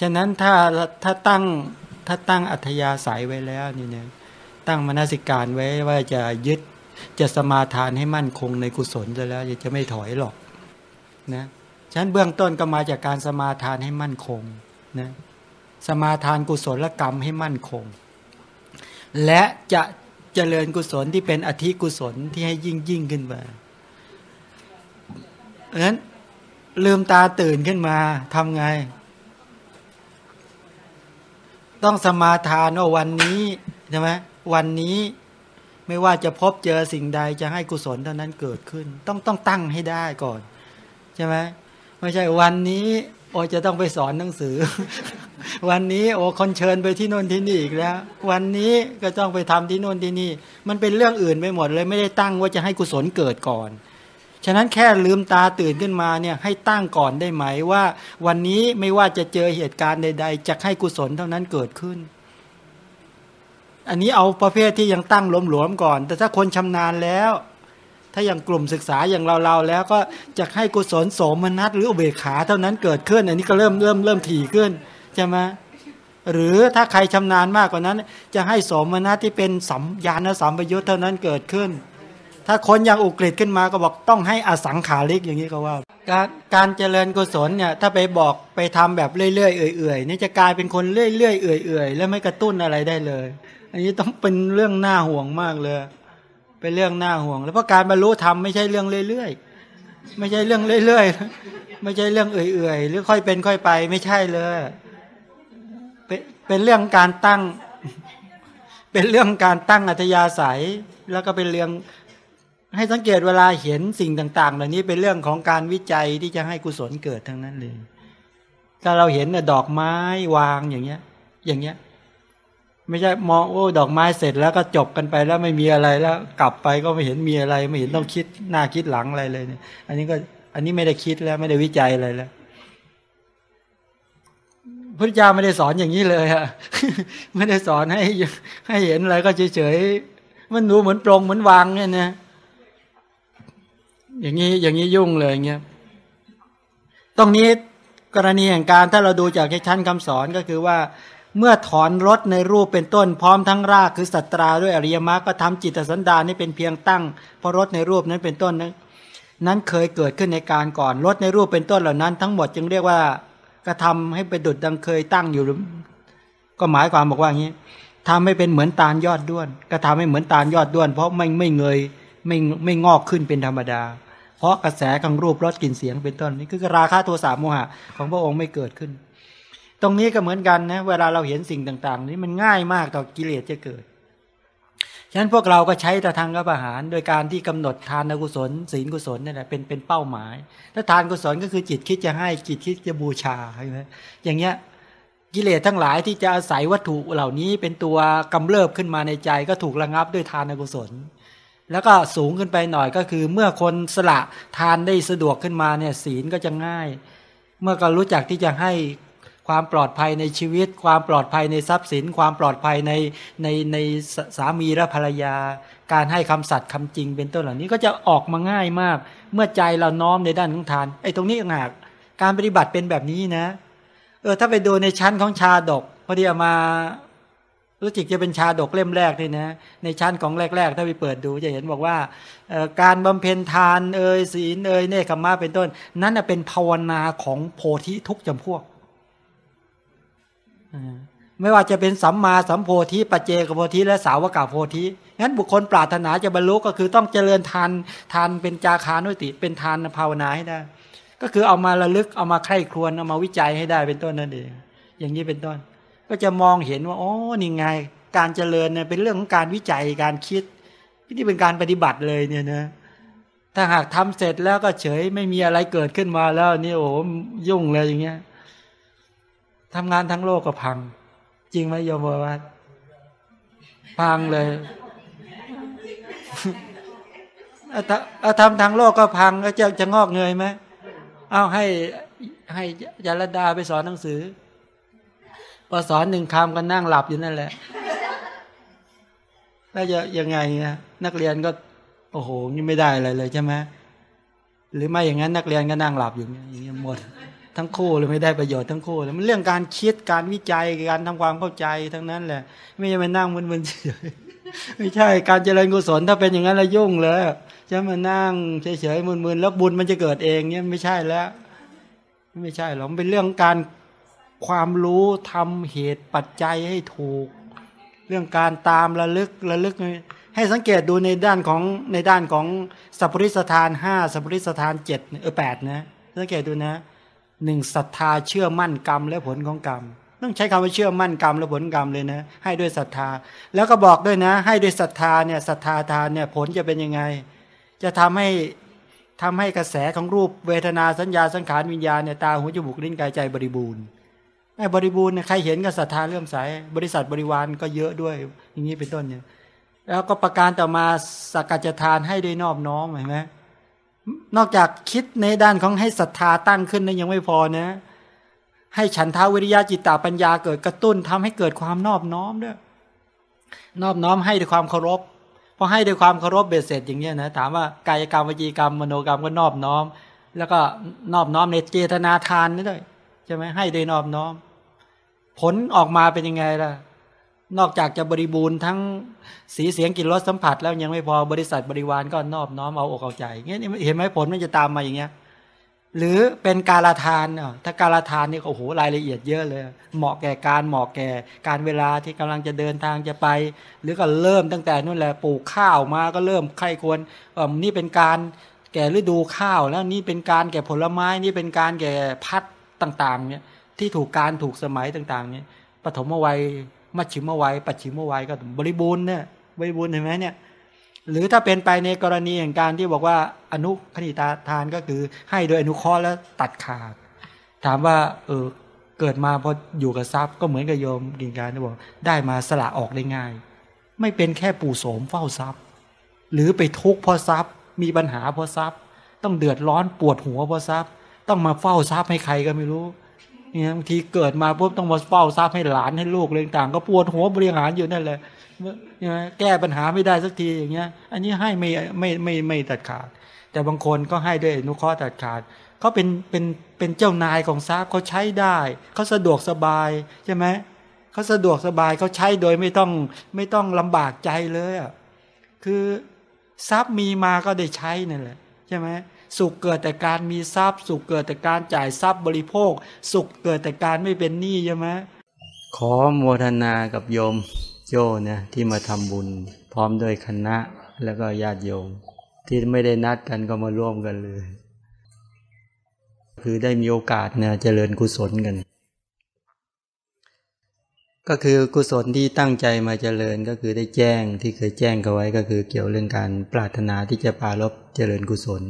ฉะนั้นถ้าถ้าตั้งถ้าตั้งอัธยาศัยไว้แล้วนี่เนี่ยตั้งมนสิการไว้ว่าจะยึดจะสมาทานให้มั่นคงในกุศลจะแล้วจะไม่ถอยหรอกนะฉะนั้นเบื้องต้นก็มาจากการสมาทานให้มั่นคงนะสมาทานกุศลกรรมให้มั่นคง และจะเจริญกุศลที่เป็นอธิกุศลที่ให้ยิ่งยิ่งขึ้นมาเพราะนั้นลืมตาตื่นขึ้นมาทำไงต้องสมาทานว่าวันนี้ใช่ไหมวันนี้ไม่ว่าจะพบเจอสิ่งใดจะให้กุศลเท่านั้นเกิดขึ้น ต้องต้องตั้งให้ได้ก่อนใช่ไหมไม่ใช่วันนี้โอจะต้องไปสอนหนังสือ วันนี้โอคนเชิญไปที่โน่นที่นี่อีกแล้ว วันนี้ก็ต้องไปทำที่โน่นที่นี่มันเป็นเรื่องอื่นไปหมดเลยไม่ได้ตั้งว่าจะให้กุศลเกิดก่อนฉะนั้นแค่ลืมตาตื่นขึ้นมาเนี่ยให้ตั้งก่อนได้ไหมว่าวันนี้ไม่ว่าจะเจอเหตุการณ์ใด ๆจะให้กุศลเท่านั้นเกิดขึ้น อันนี้เอาประเภทที่ยังตั้งหลวมก่อน แต่ถ้าคนชำนาญแล้ว ถ้าอย่างกลุ่มศึกษาอย่างเราๆแล้ว ก็จะให้กุศลโสมนัสหรืออุเบกขาเท่านั้นเกิดขึ้น อันนี้ก็เริ่มเริ่มเริ่มถี่ขึ้น ใช่ไหมหรือถ้าใครชำนาญมากกว่านั้น จะให้สมนัสที่เป็นสัมญาณสัมปยุทธ์เท่านั้นเกิดขึ้นถ้าคนอย่างอุกฤษขึ้นมาก็บอกต้องให้อสังขาริกอย่างนี้ก็ว่า การการเจริญกุศลเนี่ย ถ้าไปบอกไปทำแบบเรื่อยๆเอื่อยๆนี่จะกลายเป็นคนเรื่อยๆเอื่อยๆแล้วไม่กระตุ้นอะไรได้เลย อันนี้ต้องเป็นเรื่องน่าห่วงมากเลย เป็นเรื่องน่าห่วง แล้วเพราะการบรรลุธรรมไม่ใช่เรื่องเรื่อยๆไม่ใช่เรื่องเรื่อยๆไม่ใช่เรื่องเอื่อยๆหรือ ค่อยเป็น ค่อยไป ไม่ใช่เลย เป็นเรื่องการตั้ง เป็นเรื่องการตั้งอัธยาศัย แล้วก็เป็นเรื่องให้สังเกตเวลาเห็นสิ่งต่างๆเหล่านี้เป็นเรื่องของการวิจัยที่จะให้กุศลเกิดทั้งนั้นเลย ถ้าเราเห็นดอกไม้วางอย่างเงี้ย อย่างเงี้ย ไม่ใช่มองโอ้ดอกไม้เสร็จแล้วก็จบกันไปแล้วไม่มีอะไรแล้ว กลับไปก็ไม่เห็นมีอะไร ไม่เห็นต้องคิดหน้าคิดหลังอะไรเลยเนี่ย อันนี้ก็ อันนี้ไม่ได้คิดแล้วไม่ได้วิจัยอะไรแล้วพุทธเจ้าไม่ได้สอนอย่างนี้เลยฮะไม่ได้สอนให้ให้เห็นอะไรก็เฉยๆมันดูเหมือนปรงเหมือนวางเนี่ยนะอย่างนี้อย่างนี้ยุ่งเลยเงี้ย ตรงนี้กรณีแห่งการถ้าเราดูจากชั้นคำสอนก็คือว่า เมื่อถอนรถในรูปเป็นต้น พร้อมทั้งรากคือสัตราด้วยอริยมรรคก็ทำจิตสันดานนี่เป็นเพียงตั้ง เพราะรถในรูปนั้นเป็นต้นนั้น นั้นเคยเกิดขึ้นในการก่อน รถในรูปเป็นต้นเหล่านั้น ทั้งหมดจึงเรียกว่ากระทำให้เป็นดุดดังเคยตั้งอยู่หรือก็หมายความบอกว่าอย่างนี้ทำให้เป็นเหมือนตาลยอดด้วนกระทำให้เหมือนตาลยอดด้วนเพราะไม่ไม่เงยไม่ไม่งอกขึ้นเป็นธรรมดาเพราะกระแสของรูปรสกลิ่นเสียงเป็นต้นนี่คือราคาโทสะโมหะของพระองค์ไม่เกิดขึ้น ตรงนี้ก็เหมือนกันนะเวลาเราเห็นสิ่งต่างๆ นี้มันง่ายมากต่อกิเลสจะเกิด ฉะนั้นพวกเราก็ใช้แต่ทางกับอาหาร โดยการที่กำหนดทานกุศลศีลกุศลนี่แหละเป็นเป็นเป้าหมายถ้าทานกุศลก็คือจิตคิดจะให้จิตคิดจะบูชาใช่ไหมอย่างเงี้ยกิเลสทั้งหลายที่จะอาศัยวัตถุเหล่านี้เป็นตัวกำเริบขึ้นมาในใจก็ถูกระงับด้วยทานกุศลแล้วก็สูงขึ้นไปหน่อยก็คือเมื่อคนสละทานได้สะดวกขึ้นมาเนี่ยศีลก็จะง่าย เมื่อก็รู้จักที่จะให้ความปลอดภัยในชีวิต ความปลอดภัยในทรัพย์สิน ความปลอดภัยในในในสามีและภรรยา การให้คำสัตย์คำจริงเป็นต้นเหล่านี้ก็จะออกมาง่ายมาก เมื่อใจเราน้อมในด้านของทานไอ้ตรงนี้หักการปฏิบัติเป็นแบบนี้นะ เออ ถ้าไปดูในชั้นของชาดกพอดีมารู้จิกจะเป็นชาดกเล่มแรกที่นะ ในชั้นของแรกๆถ้าไปเปิดดูจะเห็นบอกว่าการบำเพ็ญทานเอ่ยศีลเอ่ยเนคขมาเป็นต้น นั้นเป็นภาวนาของโพธิทุกจำพวกไม่ว่าจะเป็นสัมมาสัมโพธิปเจกโพธิและสาวกาโพธิงั้นบุคคลปรารถนาจะบรรลุก็คือต้องเจริญทานทานเป็นจาคานุติเป็นทานภาวนาให้ได้ก็คือเอามาระลึกเอามาไข้ครวนเอามาวิจัยให้ได้เป็นต้นนั่นเองอย่างนี้เป็นต้นก็จะมองเห็นว่า โอ้ นี่ไง การเจริญเนี่ยเป็นเรื่องของการวิจัยการคิดนี่เป็นการปฏิบัติเลย เนี่ยนะ ถ้าหากทำเสร็จแล้วก็เฉยไม่มีอะไรเกิดขึ้นมาแล้วนี่โอ้ยุ่งเลยอย่างเงี้ย ทำงานทั้งโลกก็พัง จริงไหมโยมวัดพังเลยเอาทำทางโลกก็พัง ก็จะจะงอกเงยไหม เอาให้ให้ยาลดาไปสอนหนังสือพอสอนหนึ่งคำก็นั่งหลับอยู่นั่นแหละแล้วจะยังไงนะนักเรียนก็โอ้โหนี่ไม่ได้อะไรเลยใช่ไหมหรือไม่อย่างนั้นนักเรียนก็นั่งหลับอยู่อย่างเงี้ยหมด ทั้งคู่เลยไม่ได้ประโยชน์ทั้งคู่เลยมันเรื่องการคิดการวิจัยการทำความเข้าใจทั้งนั้นแหละ ไม่ใช่มานั่งมึนๆเฉยไม่ใช่การเจริญกุศลถ้าเป็นอย่างนั้นละยุ่งเลยจะมานั่งเฉยๆมึนๆแล้วบุญมันจะเกิดเอง เนี่ยไม่ใช่แล้ว ไม่ใช่หรอกเป็นเรื่องการความรู้ทำเหตุปัจจัยให้ถูก เรื่องการตามระลึกระลึก ให้สังเกตดูในด้านของในด้านของสัพริสถานห้าสัพริสถานเจ็ดเออแปดนะสังเกตดูนะหนึ่งศรัทธาเชื่อมั่นกรรมและผลของกรรม ต้องใช้คำว่าเชื่อมั่นกรรมและผลกรรมเลยนะให้ด้วยศรัทธา แล้วก็บอกด้วยนะให้ด้วยศรัทธาเนี่ยศรัทธาทานเนี่ยผลจะเป็นยังไง จะทำให้ทำให้กระแสของรูปเวทนาสัญญาสังขารวิญญาณเนี่ยตาหูจมูกลิ้นกายใจบริบูรณ์ไอ้บริบูรณ์เนี่ยใครเห็นก็ศรัทธาเรื่อมใสบริษัทบริวารก็เยอะด้วย อย่างนี้เป็นต้นเนี่ยแล้วก็ประการต่อมาสักการจทานให้ด้วยนอบน้อมเห็นไหมนอกจากคิดในด้านของให้ศรัทธาตั้งขึ้นนั้นยังไม่พอนะ ให้ฉันท้าวิริยะจิตตาปัญญา เกิดกระตุ้นทำให้เกิดความนอบน้อมด้วยนอบน้อมให้ด้วยความเคารพพอให้ด้วยความเคารพเบียดเสร็จอย่างเนี้ยนะ ถามว่ากายกรรมวจีกรรมมโนกรรมก็นอบน้อม แล้วก็นอบน้อมในเจตนาทานนี่ด้วยใช่ไหมให้ด้วยนอบน้อมผลออกมาเป็นยังไงล่ะ นอกจากจะบริบูรณ์ทั้งสีเสียงกลิ่นรสสัมผัส แล้วยังไม่พอบริษัทบริวารก็นอบน้อมเอาอกเอาใจเงี้ยเห็นไหมผลมันจะตามมาอย่างเงี้ยหรือเป็นการละทานเนาะถ้าการละทานนี่โอ้โหรายละเอียดเยอะเลย เหมาะแก่การเหมาะแก่การเวลาที่กำลังจะเดินทางจะไป หรือก็เริ่มตั้งแต่นู่นแหละปลูกข้าวมาก็เริ่มไข้ควรเออนี่เป็นการแก่ฤดูข้าว แล้วนี่เป็นการแก่ผลไม้นี่เป็นการแก่พัดต่าง ๆเนี่ยที่ถูกการถูกสมัยต่างๆเนี่ยปฐมวัยมัชชิมวัยปัจฉิมวัย ก็บริบูรณ์เนี่ยบริบูรณ์เห็นไหมเนี่ยหรือถ้าเป็นไปในกรณีอย่างการที่บอกว่าอนุคณิตาทานก็คือให้โดยอนุเคราะห์แล้วตัดขาด ถามว่าเออเกิดมาพออยู่กับทรัพย์ ก็เหมือนกับโยมกินการที่บอกได้มาสละออกได้ง่าย ไม่เป็นแค่ปู่โสมเฝ้าทรัพย์ หรือไปทุกข์เพราะทรัพย์ มีปัญหาเพราะทรัพย์ ต้องเดือดร้อนปวดหัวเพราะทรัพย์ ต้องมาเฝ้าทรัพย์ให้ใครก็ไม่รู้นี่บางทีเกิดมาปุ๊บต้องมาเฝ้าทรับให้หลานให้ลูกเรื่องต่างก็ปวดหัวบริหารอยู่นั่นแหละแก้ปัญหาไม่ได้สักทีอย่างเงี้ย อันนี้ให้ไม่ไม่ไม่ไม่ตัดขาด แต่บางคนก็ให้ด้วยนุเคราะห์ตัดขาดเขาเป็นเป็นเป็นเจ้านายของทรัพย์เขาใช้ได้เขาสะดวกสบายใช่ไหมเขาสะดวกสบายเขาใช้โดยไม่ต้องไม่ต้องลำบากใจเลยอ่ะคือทรัพย์มีมาก็ได้ใช้นั่นแหละใช่ไหมสุขเกิดแต่การมีทรัพย์ สุขเกิดแต่การจ่ายทรัพย์บริโภค สุขเกิดแต่การไม่เป็นหนี้ใช่ไหมขอโมทนากับโยมโยนะที่มาทำบุญ พร้อมด้วยคณะแล้วก็ญาติโยมที่ไม่ได้นัดกันก็มาร่วมกันเลย คือได้มีโอกาสเนี่ยเจริญกุศลกัน ก็คือกุศลที่ตั้งใจมาเจริญก็คือได้แจ้งที่เคยแจ้งกันไว้ ก็คือเกี่ยวเรื่องการปรารถนาที่จะปารลบเจริญกุศล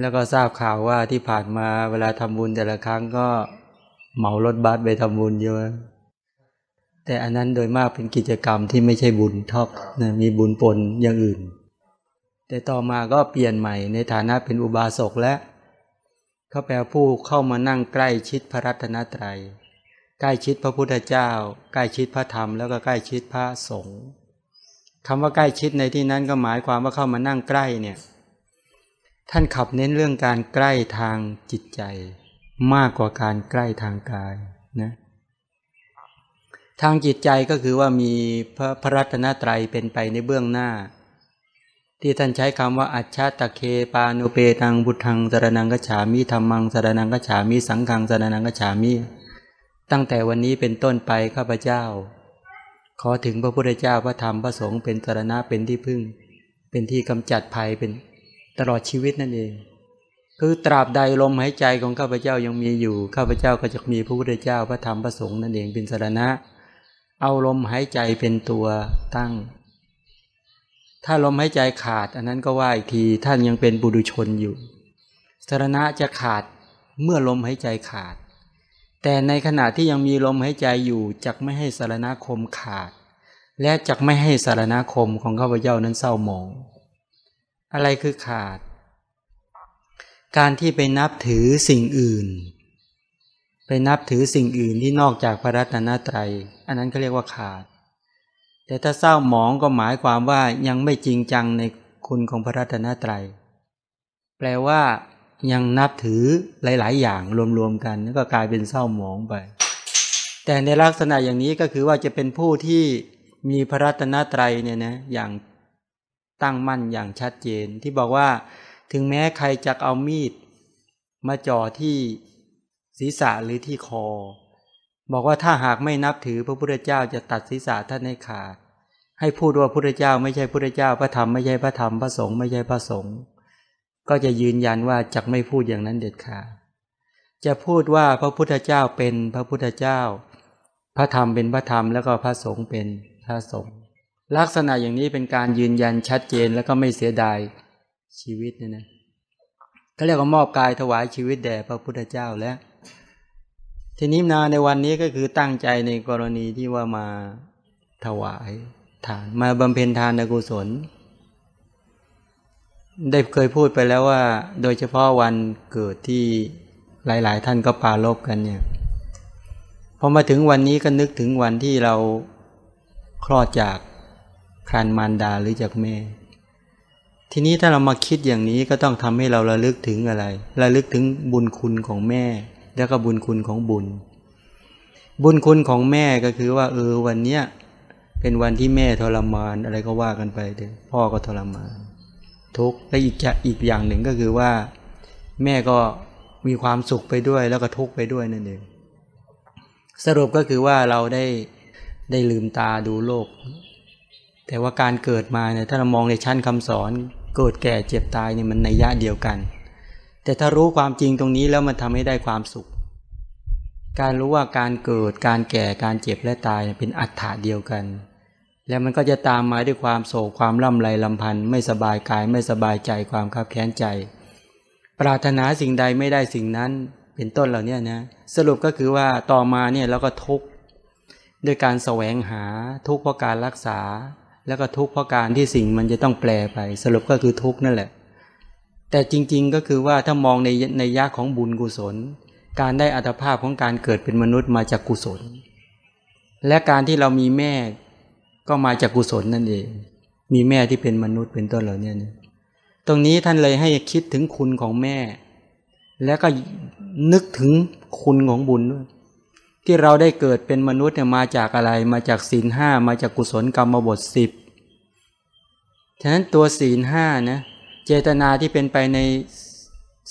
แล้วก็ทราบข่าวว่าที่ผ่านมาเวลาทำบุญแต่ละครั้งก็เหมารถบัสไปทำบุญเยอะแต่อันนั้นโดยมากเป็นกิจกรรมที่ไม่ใช่บุญทอกนะมีบุญปนอย่างอื่น แต่ต่อมาก็เปลี่ยนใหม่ในฐานะเป็นอุบาสกและ เขาแปลผู้เข้ามานั่งใกล้ชิดพระรัตนตรยัยใกล้ชิดพระพุทธเจ้า ใกล้ชิดพระธรรมแล้วก็ใกล้ชิดพระสงฆ์คำว่าใกล้ชิดในที่นั้นก็หมายความว่าเข้ามานั่งใกล้เนี่ยท่านขับเน้นเรื่องการใกล้ทางจิตใจ มากกว่าการใกล้ทางกายนะ ทางจิตใจก็คือว่ามีพระพระรัตนตรัยเป็นไปในเบื้องหน้า ที่ท่านใช้คำว่าอัจฉตะเคปานุเปตังบุทังสารนังกฉามิธรรมังสารนังกฉามิสังขังสารนังกฉามิ ตั้งแต่วันนี้เป็นต้นไปข้าพเจ้า ขอถึงพระพุทธเจ้าพระธรรมพระสงฆ์เป็นสารณะเป็นที่พึ่ง เป็นที่กำจัดภัยเป็นตลอดชีวิตนั่นเอง คือตราบใดลมหายใจของข้าพเจ้ายังมีอยู่ ข้าพเจ้าก็จะมีพระพุทธเจ้าพระธรรมพระสงฆ์นั่นเองเป็นสารณะ เอาลมหายใจเป็นตัวตั้ง ถ้าลมหายใจขาด อันนั้นก็ว่าอีกทีท่านยังเป็นบุรุชนอยู่สารณะจะขาดเมื่อลมหายใจขาด แต่ในขณะที่ยังมีลมหายใจอยู่จักไม่ให้สารณคมขาด และจักไม่ให้สารณคมของข้าพเจ้านั้นเศร้าหมองอะไรคือขาด การที่ไปนับถือสิ่งอื่น ไปนับถือสิ่งอื่นที่นอกจากพระรัตนตรัย อันนั้นเขาเรียกว่าขาด แต่ถ้าเศร้าหมองก็หมายความว่ายังไม่จริงจังในคุณของพระรัตนตรัย แปลว่ายังนับถือหลายๆ อย่างรวม ๆ กัน ก็กลายเป็นเศร้าหมองไป แต่ในลักษณะอย่างนี้ก็คือว่าจะเป็นผู้ที่มีพระรัตนตรัยเนี่ยนะอย่างตั้งมั่นอย่างชัดเจนที่บอกว่าถึงแม้ใครจะเอามีด มาจ่อที่ศีรษะหรือที่คอ บอกว่าถ้าหากไม่นับถือพระพุทธเจ้าจะตัดศีรษะท่านให้ขาด ให้พูดว่าพระพุทธเจ้าไม่ใช่พระพุทธเจ้าพระธรรมไม่ใช่พระธรรมพระสงฆ์ไม่ใช่พระสงฆ์ก็จะยืนยันว่าจะไม่พูดอย่างนั้นเด็ดขาดจะพูดว่าพระพุทธเจ้าเป็นพระพุทธเจ้า พระธรรมเป็นพระธรรม แล้วก็พระสงฆ์เป็นพระสงฆ์ลักษณะอย่างนี้เป็นการยืนยันชัดเจนแล้วก็ไม่เสียดายชีวิตเนี่ยนะเขาเรียกว่ามอบกายถวายชีวิตแด่พระพุทธเจ้าแล้วทีนี้นาในวันนี้ก็คือตั้งใจในกรณีที่ว่ามาถวายทานมาบำเพ็ญทานกุศล ได้เคยพูดไปแล้วว่า โดยเฉพาะวันเกิดที่หลาย ๆ ท่านก็ปาลบกันเนี่ยพอมาถึงวันนี้ก็นึกถึงวันที่เราคลอดจากครันมารดาหรือจากแม่ ทีนี้ถ้าเรามาคิดอย่างนี้ก็ต้องทำให้เราระลึกถึงอะไร ระลึกถึงบุญคุณของแม่ แล้วก็บุญคุณของบุญ บุญคุณของแม่ก็คือว่าเออวันเนี้ยเป็นวันที่แม่ทรมานอะไรก็ว่ากันไปเด็พ่อก็ทรมาน ทุกข์และอีกอีกอย่างหนึ่งก็คือว่า แม่ก็มีความสุขไปด้วยแล้วก็ทุกข์ไปด้วยนั่นเอง สรุปก็คือว่าเราได้ได้ลืมตาดูโลกแต่ว่าการเกิดมาเนี่ยถ้าเรามองในชั้นคำสอน เกิดแก่เจ็บตายเนี่ยมันในยะเดียวกัน แต่ถ้ารู้ความจริงตรงนี้แล้วมันทำให้ได้ความสุข การรู้ว่าการเกิดการแก่การเจ็บและตายเป็นอัตถะเดียวกัน แล้วมันก็จะตามมาด้วยความโศกความร่ำไรลำพันธ์ไม่สบายกายไม่สบายใจความคับแค้นใจ ปรารถนาสิ่งใดไม่ได้สิ่งนั้นเป็นต้นเหล่านี้นะสรุปก็คือว่าต่อมาเนี่ยเราก็ทุกข์ด้วยการแสวงหาทุกข์เพราะการรักษาแล้วก็ทุกข์ เพราะการที่สิ่งมันจะต้องแปลไป สรุปก็คือทุกข์นั่นแหละ แต่จริงๆก็คือว่าถ้ามองในในยะของบุญกุศล การได้อัตภาพของการเกิดเป็นมนุษย์มาจากกุศล และการที่เรามีแม่ก็มาจากกุศลนั่นเอง มีแม่ที่เป็นมนุษย์เป็นต้นเหล่านี้ตรงนี้ท่านเลยให้คิดถึงคุณของแม่ และก็นึกถึงคุณของบุญด้วยที่เราได้เกิดเป็นมนุษย์เนี่ยมาจากอะไร มาจากศีลห้ามาจากกุศลกรรมบทสิบฉะนั้นตัวศีลห้านะ เจตนาที่เป็นไปใน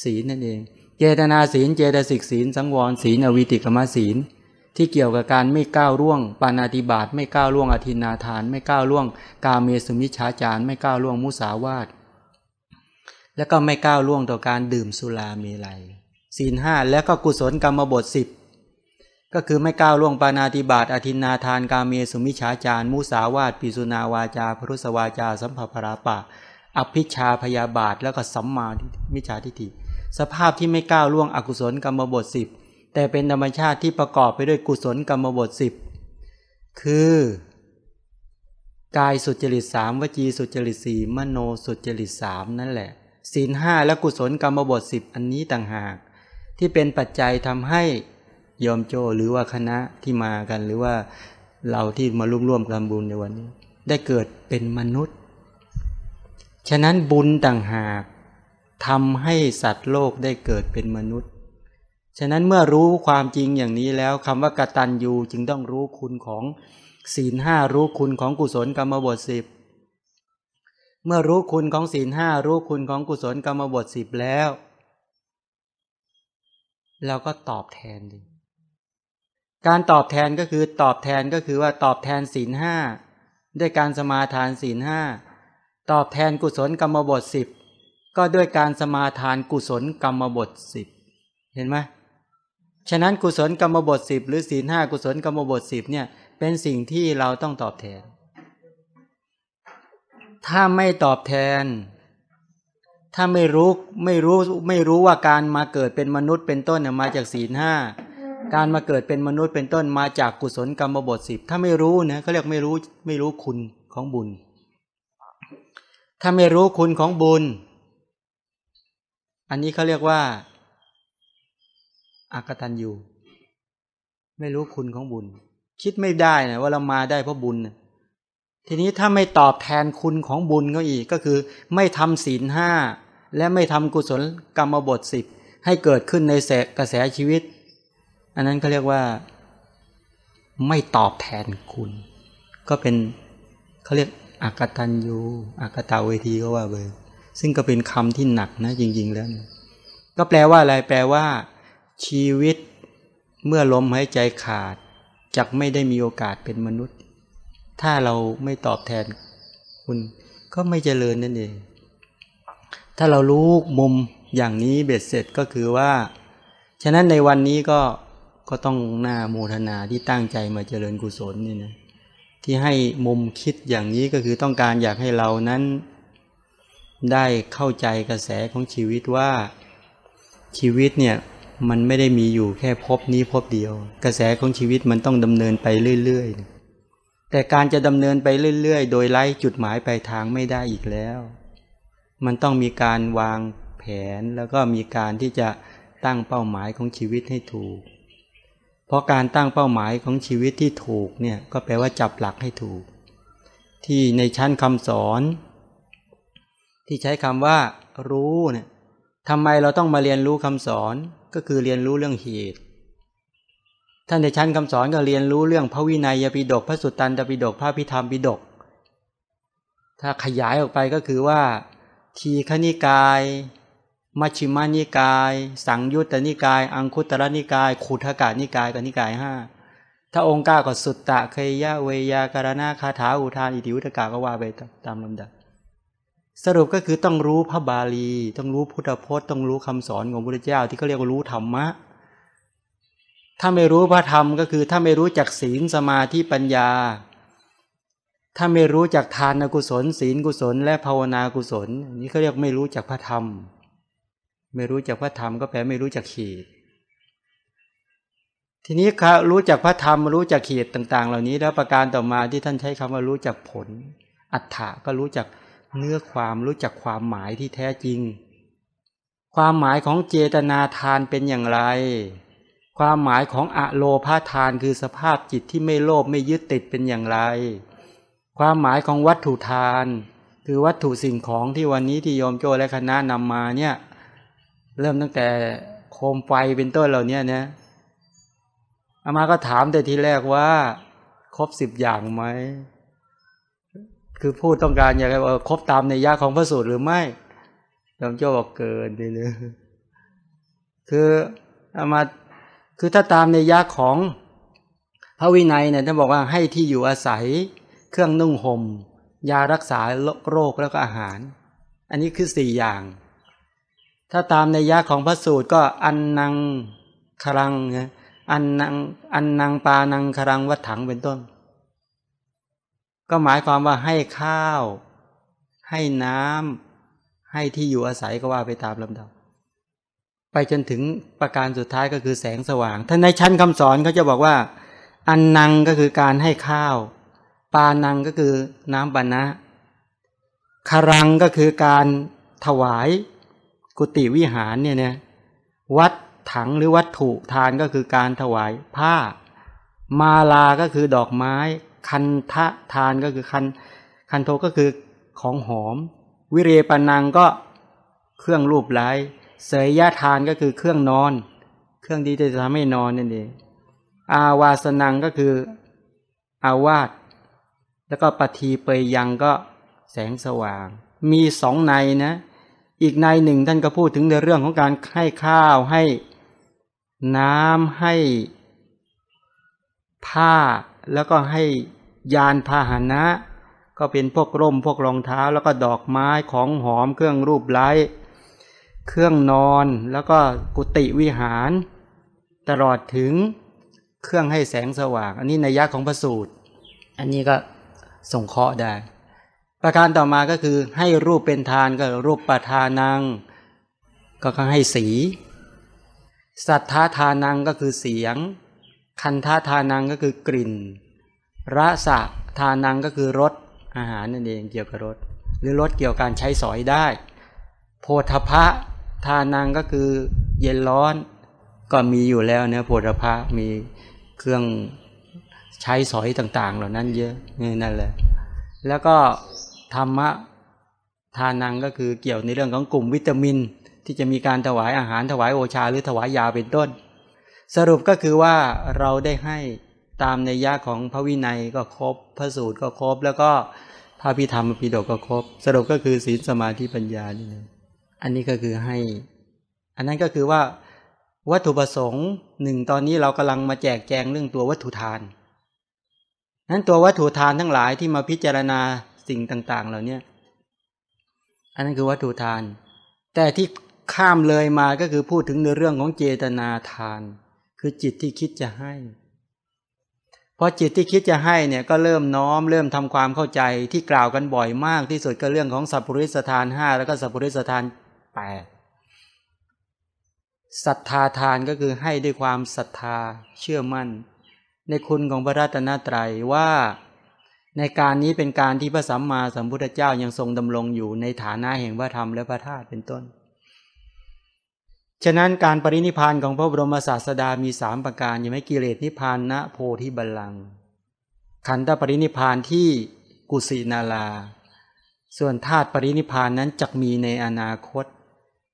ศีลนั่นเอง เจตนาศีล เจตสิกศีล สังวรศีล อวิติกรรมศีล ที่เกี่ยวกับการไม่ก้าวล่วง ปานาติบาตไม่ก้าวล่วงอธินาทานไม่ก้าวล่วงกาเมสุมิชฌาจารไม่ก้าวล่วงมุสาวาทแล้วก็ไม่ก้าวล่วงต่อการดื่มสุรามีไรศีลห้าแล้วก็กุศลกรรมบทสิบก็คือไม่ก้าวล่วงปานาติบาตอธินนาทานกาเมสุมิชาจารมุสาวาตปิสุนาวาจาพุทสวาจา สัมภปราปะ อภิชาพยาบาทแล้วก็สัมมามิชาทิฏฐิสภาพที่ไม่ก้าวล่วงอกุศลกรรมบทสิบแต่เป็นธรรมชาติที่ประกอบไปด้วยกุศลกรรมบทสิบคือ กายสุจริตสามวจีสุจริตสี่มโนสุจริตสามนั่นแหละศีลห้าและกุศลกรรมบทสิบอันนี้ต่างหาก ที่เป็นปัจจัยทำให้ยอมโจหรือว่าคณะที่มากันหรือว่าเราที่มาร่วมร่วมกันบุญในวันนี้ ได้เกิดเป็นมนุษย์ ฉะนั้นบุญต่างหากทำให้สัตว์โลกได้เกิดเป็นมนุษย์ ฉะนั้นเมื่อรู้ความจริงอย่างนี้แล้วคำว่ากตัญญูจึงต้องรู้คุณของศีลห้ารู้คุณของกุศลกรรมบทสิบเมื่อรู้คุณของศีลห้ารู้คุณของกุศลกรรมบทสิบแล้ว เราก็ตอบแทนดีการตอบแทนก็คือตอบแทนก็คือว่าตอบแทนศีลห้าด้วยการสมาทานศีลห้าตอบแทนกุศลกรรมบทสิบก็ด้วยการสมาทานกุศลกรรมบทสิบเห็นไหมฉะนั้นกุศลกรรมบทสิบหรือศีลห้ากุศลกรรมบทสิบเนี่ยเป็นสิ่งที่เราต้องตอบแทน ถ้าไม่ตอบแทน ถ้าไม่รู้ ไม่รู้ไม่รู้ว่าการมาเกิดเป็นมนุษย์เป็นต้นมาจากศีลห้าการมาเกิดเป็นมนุษย์เป็นต้นมาจากกุศลกรรมบทสิบถ้าไม่รู้นะเขาเรียกไม่รู้ไม่รู้คุณของบุญ ถ้าไม่รู้คุณของบุญ อันนี้เขาเรียกว่าอากตันยูไม่รู้คุณของบุญ คิดไม่ได้นะว่าเรามาได้เพราะบุญ ทีนี้ถ้าไม่ตอบแทนคุณของบุญก็อีกก็คือ ไม่ทำศีลห้าและไม่ทำกุศลกรรมบทสิบให้เกิดขึ้นในกระแสชีวิตอันนั้นก็เรียกว่า ไม่ตอบแทนคุณ ก็เป็นเขาเรียกอากตันยูอากตาเวทีก็ว่าเลยซึ่งก็เป็นคำที่หนักนะจริงๆ แล้วก็แปลว่าอะไรแปลว่า ชีวิตเมื่อลมหายใจขาดจักไม่ได้มีโอกาสเป็นมนุษย์ ถ้าเราไม่ตอบแทนคุณ ก็ไม่เจริญนั่นเอง ถ้าเรารู้มุมอย่างนี้เบ็ดเสร็จก็คือว่า ฉะนั้นในวันนี้ก็ก็ต้องหน้าโมทนาที่ตั้งใจมาเจริญกุศลนี่นะที่ให้มุมคิดอย่างนี้ก็คือต้องการอยากให้เรานั้น ได้เข้าใจกระแสของชีวิตว่าชีวิตเนี่ยมันไม่ได้มีอยู่แค่พบนี้พบเดียว กระแสของชีวิตมันต้องดำเนินไปเรื่อย ๆ แต่การจะดำเนินไปเรื่อยๆ โดยไล่จุดหมายปลายทางไม่ได้อีกแล้ว มันต้องมีการวางแผนแล้วก็มีการที่จะตั้งเป้าหมายของชีวิตให้ถูกเพราะการตั้งเป้าหมายของชีวิตที่ถูกเนี่ยก็แปลว่าจับหลักให้ถูก ที่ในชั้นคำสอน ที่ใช้คำว่ารู้เนี่ยทำไมเราต้องมาเรียนรู้คำสอน ก็คือเรียนรู้เรื่องเหตุท่านในชั้นคำสอนก็เรียนรู้เรื่องพระวินัยปิฎกพระสุตตันตปิฎกพระพิธรรมปิฎกถ้าขยายออกไปก็คือว่าทีขณิกายมัชฌิมานิกาย สังยุตตนิกาย อังคุตระนิกายขุทกานิกายกับนิกายห้าถ้าองค์ก้าก็สุตตะเคยยะเวยาการณาคาถาอุทานอิทิวุตกาก็ว่าไปตามลำดับสรุปก็คือต้องรู้พระบาลี ต้องรู้พุทธพจน์ ต้องรู้คำสอนของพระเจ้าที่เขาเรียกว่ารู้ธรรมะถ้าไม่รู้พระธรรมก็คือ ถ้าไม่รู้จักศีลสมาธิปัญญา ถ้าไม่รู้จักทานกุศลศีลกุศล และภาวนากุศล นี่เขาเรียกไม่รู้จักพระธรรมไม่รู้จักพระธรรมก็แปลไม่รู้จักขีด ทีนี้ครับรู้จักพระธรรมรู้จักขีดต่างๆ เหล่านี้แล้วประการต่อมาที่ท่านใช้คำว่ารู้จักผล อัฏฐะก็รู้จักเนื้อความรู้จักความหมายที่แท้จริง ความหมายของเจตนาทานเป็นอย่างไร ความหมายของอะโลพาทานคือสภาพจิตที่ไม่โลภไม่ยึดติดเป็นอย่างไร ความหมายของวัตถุทาน คือวัตถุสิ่งของที่วันนี้ที่โยมโจและคณะนำมาเนี่ยเริ่มตั้งแต่โคมไฟเป็นต้นเหล่านี้นะอามาก็ถามแต่ทีแรกว่า ครบสิบอย่างไหมคือพูดต้องการอยาก่าครบตามในยาของพระสูตรหรือไม่หลวงเจ้าบอกเกินเลยคืออามา คือถ้าตามในยาของพระวินัยเนี่ยท่านบอกว่า ให้ที่อยู่อาศัยเครื่องนุ่งหม่มยารักษาโรคแล้วก็อาหาร อันนี้คือสี่อย่างถ้าตามในยะของพระสูตรก็อันนังครังนะอันนังอันนัง ปานังครังวัดถังเป็นต้น ก็หมายความว่าให้ข้าว ให้น้ำให้ที่อยู่อาศัยก็ว่าไปตามลำดับ ไปจนถึงประการสุดท้ายก็คือแสงสว่างท่านในชั้นคำสอนเขาจะบอกว่า อันนัง ก็คือการให้ข้าว ปานังก็คือน้ำบรรณะคารังก็คือการถวายกุฏิวิหารเนี่ยนะวัดถังหรือวัตถุทานก็คือการถวายผ้า มาลา ก็คือดอกไม้ คันทะทานก็คือคันคันโทก็คือของหอม วิเรปนังก็เครื่องรูปไายเสยยะทานก็คือเครื่องนอน เครื่องดีจะทำให้นอนนั่นเองอาวาสนังก็คืออาวาสแล้วก็ปฏีเปยยังก็แสงสว่าง มีสองในนะอีกในหนึ่งท่านก็พูดถึงในเรื่องของการให้ข้าวให้น้ำให้ผ้าแล้วก็ให้ยานพาหนะ ก็เป็นพวกร่มพวกรองเท้า แล้วก็ดอกไม้ของหอม เครื่องรูปไล้เครื่องนอนแล้วก็กุฏิวิหาร ตลอดถึงเครื่องให้แสงสว่าง อันนี้ในยักษ์ของพระสูตร อันนี้ก็ส่งเคาะได้ประการต่อมาก็คือให้รูปเป็นทานก็รูปประทานังก็ให้สี สัทธาทานังก็คือเสียง คันธาทานังก็คือกลิ่นรสะทานังก็คือรสอาหารนั่นเองเกี่ยวกับรสหรือรสเกี่ยวกับการใช้สอยได้ โพธพะทานังก็คือเย็นร้อนก็มีอยู่แล้วเนอโพธพะมีเครื่องใช้สอยต่างๆ เหล่านั้นเยอะนี่นั่นแหละแล้วก็ธรรมะทานังก็คือเกี่ยวในเรื่องของกลุ่มวิตามิน ที่จะมีการถวายอาหารถวายโอชาหรือถวายยาเป็นต้น สรุปก็คือว่าเราได้ให้ตามในยะของพระวินัยก็ครบพระสูตรก็ครบแล้วก็พระพิธรรมปิโกก็ครบสรุปก็คือศีลสมาธิปัญญานี่นงอันนี้ก็คือให้ อันนั้นก็คือว่าวัตถุประสงค์หนึ่งตอนนี้เรากำลังมาแจกแจงเรื่องตัววัตถุทานนั้นตัววัตถุทานทั้งหลายที่มาพิจารณาสิ่งต่างๆเหล่านี้ อันนั้นคือวัตถุทาน แต่ที่ข้ามเลยมาก็คือพูดถึงในเรื่องของเจตนาทาน คือจิตที่คิดจะให้พอจิตที่คิดจะให้เนี่ยก็เริ่มน้อมเริ่มทำความเข้าใจที่กล่าวกันบ่อยมากที่สุดก็เรื่องของสัพพุริสทานห้าแล้วก็สัพพุริสทานแปดศรัทธาทานก็คือให้ด้วยความศรัทธาเชื่อมั่น ในคุณของพระรัตนตรัยว่าในการนี้เป็นการที่พระสัมมาสัมพุทธเจ้ายังทรงดำรงอยู่ในฐานะแห่งพระธรรมและพระธาตุเป็นต้น ฉะนั้นการปรินิพานของพระบรมศาสดามีสามประการยังไม่กิเลสนิพาน ณ โพธิบัลลังก์ ขันธปรินิพานที่กุสินารา ส่วนธาตุปรินิพานนั้นจะมีในอนาคต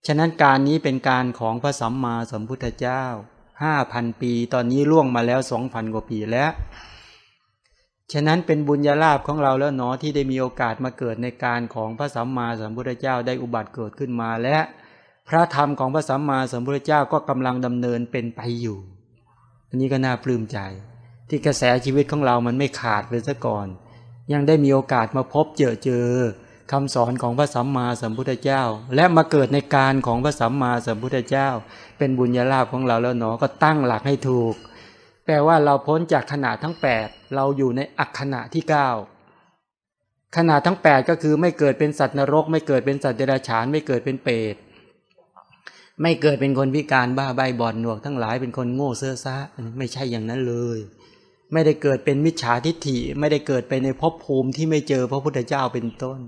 ฉะนั้นการนี้เป็นการของพระสัมมาสัมพุทธเจ้าห้าพันปี ตอนนี้ล่วงมาแล้วสองพันกว่าปีแล้วฉะนั้นเป็นบุญญาลาภของเราแล้วเนาะที่ได้มีโอกาสมาเกิดในการของพระสัมมาสัมพุทธเจ้าได้อุบัติเกิดขึ้นมาและ พระธรรมของพระสัมมาสัมพุทธเจ้าก็กำลังดำเนินเป็นไปอยู่อันนี้ก็น่าปลื้มใจ ที่กระแสชีวิตของเรา มันไม่ขาดเลยซะก่อน ยังได้มีโอกาสมาพบเจอเจอคำสอนของพระสัมมาสัมพุทธเจ้า และมาเกิดในการของพระสัมมาสัมพุทธเจ้า เป็นบุญญาลาภของเราแล้วเนาะก็ตั้งหลักให้ถูกแปลว่าเราพ้นจากขณะทั้ง 8 เราอยู่ในอักขณะที่ 9ขณะทั้ง 8 ก็คือไม่เกิดเป็นสัตว์นรก ไม่เกิดเป็นสัตว์เดรัจฉานไม่เกิดเป็นเปรตไม่เกิดเป็นคนพิการบ้าใบบอดหนวกทั้งหลายเป็นคนโง่เสื้อซะไม่ใช่อย่างนั้นเลย ไม่ได้เกิดเป็นมิจฉาทิฏฐิ ไม่ได้เกิดไปในภพภูมิที่ไม่เจอพระพุทธเจ้าเป็นต้น